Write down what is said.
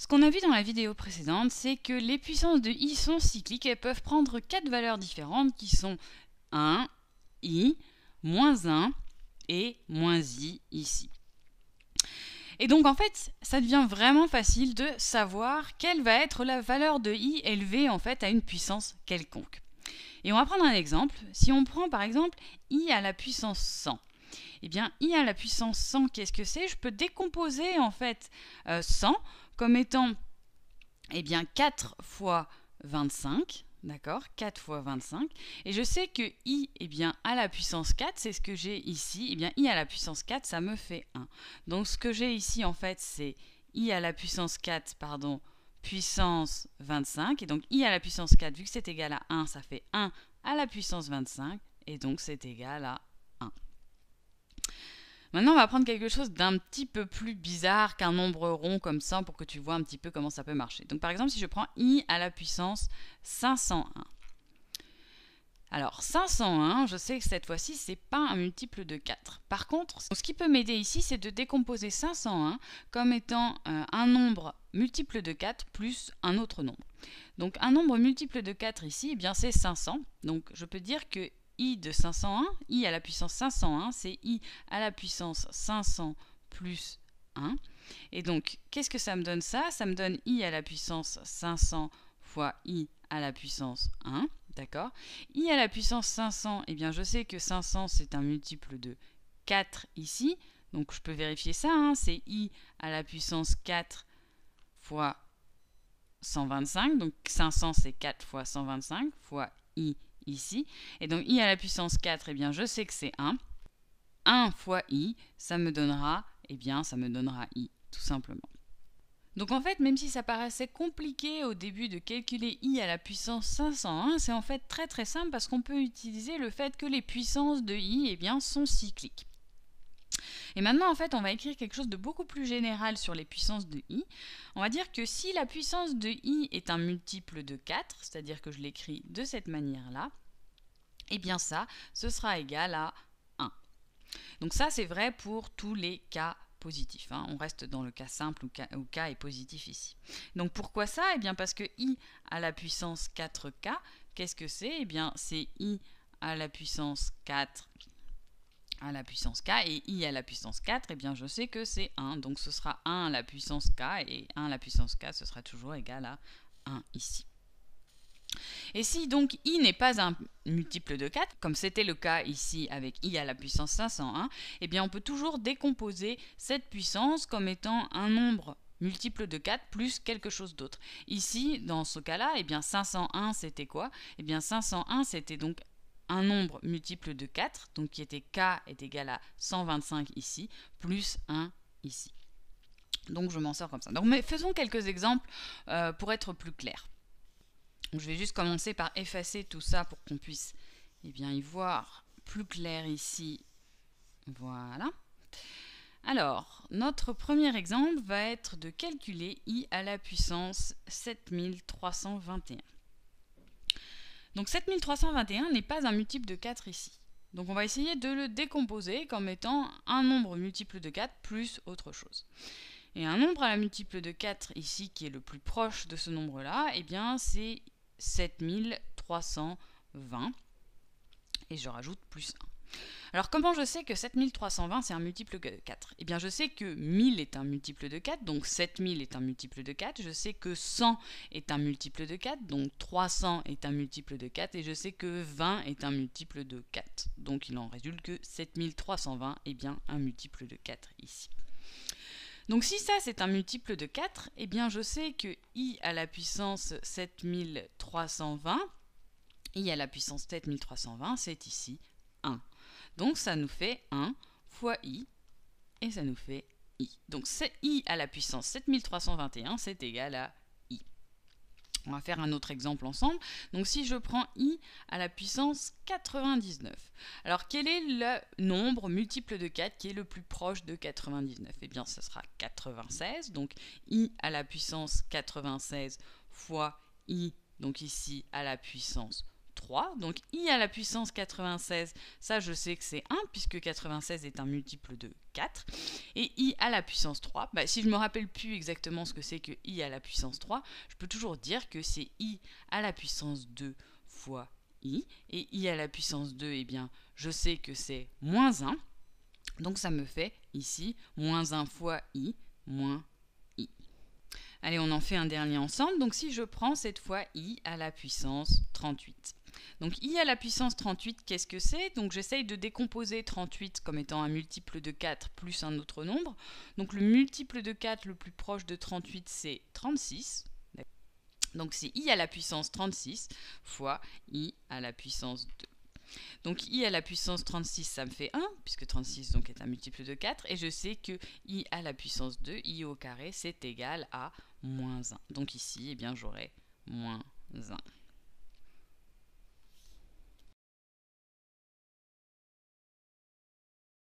Ce qu'on a vu dans la vidéo précédente, c'est que les puissances de i sont cycliques et peuvent prendre quatre valeurs différentes qui sont 1, i, moins 1 et moins i ici. Et donc en fait, ça devient vraiment facile de savoir quelle va être la valeur de i élevée en fait à une puissance quelconque. Et on va prendre un exemple. Si on prend par exemple i à la puissance 100, et eh bien i à la puissance 100, qu'est-ce que c'est Je peux décomposer en fait 100 euh, comme étant eh bien, 4 fois 25, D'accord 4 fois 25. Et je sais que i eh bien, à la puissance 4, c'est ce que j'ai ici. et eh bien, i à la puissance 4, ça me fait 1. Donc, ce que j'ai ici, en fait, c'est i à la puissance 4, pardon, puissance 25. Et donc, i à la puissance 4, vu que c'est égal à 1, ça fait 1 à la puissance 25. Et donc, c'est égal à Maintenant, on va prendre quelque chose d'un petit peu plus bizarre qu'un nombre rond comme ça pour que tu vois un petit peu comment ça peut marcher. Donc par exemple, si je prends i à la puissance 501. Alors 501, je sais que cette fois-ci, ce n'est pas un multiple de 4. Par contre, ce qui peut m'aider ici, c'est de décomposer 501 comme étant euh, un nombre multiple de 4 plus un autre nombre. Donc un nombre multiple de 4 ici, eh bien c'est 500. Donc je peux dire que i de 501, i à la puissance 501, c'est i à la puissance 500 plus 1. Et donc, qu'est-ce que ça me donne ça Ça me donne i à la puissance 500 fois i à la puissance 1, d'accord i à la puissance 500, et eh bien je sais que 500 c'est un multiple de 4 ici, donc je peux vérifier ça, hein, c'est i à la puissance 4 fois 125, donc 500 c'est 4 fois 125 fois i ici. Et donc i à la puissance 4, eh bien je sais que c'est 1. 1 fois i, ça me donnera, eh bien ça me donnera i, tout simplement. Donc en fait, même si ça paraissait compliqué au début de calculer i à la puissance 501, c'est en fait très très simple parce qu'on peut utiliser le fait que les puissances de i eh bien, sont cycliques. Et maintenant, en fait, on va écrire quelque chose de beaucoup plus général sur les puissances de i. On va dire que si la puissance de i est un multiple de 4, c'est-à-dire que je l'écris de cette manière-là, eh bien ça, ce sera égal à 1. Donc ça, c'est vrai pour tous les cas positifs. Hein. On reste dans le cas simple où k, où est positif ici. Donc pourquoi ça Eh bien parce que i à la puissance 4k, qu'est-ce que c'est Eh bien c'est i à la puissance 4 à la puissance k et i à la puissance 4, et eh bien je sais que c'est 1. Donc ce sera 1 à la puissance k et 1 à la puissance k, ce sera toujours égal à 1 ici. Et si donc i n'est pas un multiple de 4, comme c'était le cas ici avec i à la puissance 501, et eh bien on peut toujours décomposer cette puissance comme étant un nombre multiple de 4 plus quelque chose d'autre. Ici, dans ce cas-là, et eh bien 501 c'était quoi Et bien 501 c'était donc un nombre multiple de 4, donc qui était k est égal à 125 ici, plus 1 ici. Donc je m'en sors comme ça. Donc mais faisons quelques exemples euh, pour être plus clair. Donc, je vais juste commencer par effacer tout ça pour qu'on puisse et eh bien, y voir plus clair ici. Voilà. Alors, notre premier exemple va être de calculer i à la puissance 7321. Donc 7321 n'est pas un multiple de 4 ici. Donc on va essayer de le décomposer comme étant un nombre multiple de 4 plus autre chose. Et un nombre à la multiple de 4 ici qui est le plus proche de ce nombre-là, eh bien c'est 7320. Et je rajoute plus 1. Alors comment je sais que 7320 c'est un multiple de 4 Eh bien je sais que 1000 est un multiple de 4, donc 7000 est un multiple de 4, je sais que 100 est un multiple de 4, donc 300 est un multiple de 4, et je sais que 20 est un multiple de 4. Donc il en résulte que 7320 est bien un multiple de 4 ici. Donc si ça c'est un multiple de 4, eh bien je sais que i à la puissance 7320, i à la puissance 7320, c'est ici donc ça nous fait 1 fois i et ça nous fait i. Donc c'est i à la puissance 7321, c'est égal à i. On va faire un autre exemple ensemble. Donc si je prends i à la puissance 99, alors quel est le nombre multiple de 4 qui est le plus proche de 99 Eh bien ce sera 96, donc i à la puissance 96 fois i, donc ici à la puissance donc i à la puissance 96, ça je sais que c'est 1 puisque 96 est un multiple de 4, et i à la puissance 3, bah, si je ne me rappelle plus exactement ce que c'est que i à la puissance 3, je peux toujours dire que c'est i à la puissance 2 fois i, et i à la puissance 2, eh bien je sais que c'est moins 1, donc ça me fait ici moins 1 fois i moins i. Allez, on en fait un dernier ensemble. Donc si je prends cette fois i à la puissance 38. Donc i à la puissance 38, qu'est-ce que c'est Donc j'essaye de décomposer 38 comme étant un multiple de 4 plus un autre nombre. Donc le multiple de 4 le plus proche de 38, c'est 36. Donc c'est i à la puissance 36 fois i à la puissance 2. Donc i à la puissance 36, ça me fait 1, puisque 36 donc, est un multiple de 4, et je sais que i à la puissance 2, i au carré, c'est égal à moins 1. Donc ici, eh j'aurai moins 1.